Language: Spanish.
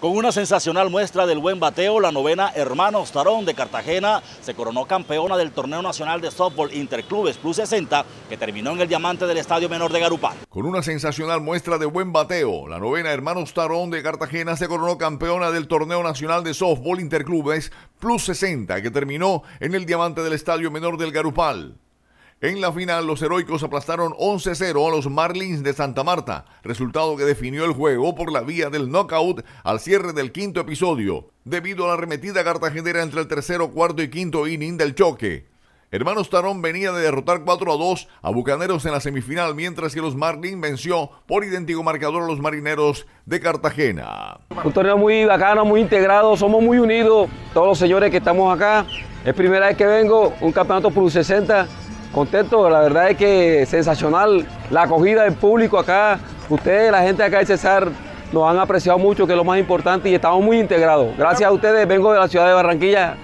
Con una sensacional muestra del buen bateo, la novena Hermanos Tarón de Cartagena se coronó campeona del Torneo Nacional de Softball Interclubes Plus 60, que terminó en el diamante del Estadio Menor de Garupal. Con una sensacional muestra de buen bateo, la novena Hermanos Tarón de Cartagena se coronó campeona del Torneo Nacional de Softball Interclubes Plus 60, que terminó en el diamante del Estadio Menor del Garupal. En la final, los heroicos aplastaron 11-0 a los Marlins de Santa Marta, resultado que definió el juego por la vía del knockout al cierre del quinto episodio, debido a la arremetida cartagenera entre el tercero, cuarto y quinto inning del choque. Hermanos Tarón venía de derrotar 4 a 2 a Bucaneros en la semifinal, mientras que los Marlins venció por idéntico marcador a los Marineros de Cartagena. Un torneo muy bacano, muy integrado, somos muy unidos, todos los señores que estamos acá. Es primera vez que vengo, un campeonato por 60 contento, la verdad es que sensacional la acogida del público acá. Ustedes, la gente acá de Cesar, nos han apreciado mucho, que es lo más importante, y estamos muy integrados. Gracias a ustedes, vengo de la ciudad de Barranquilla.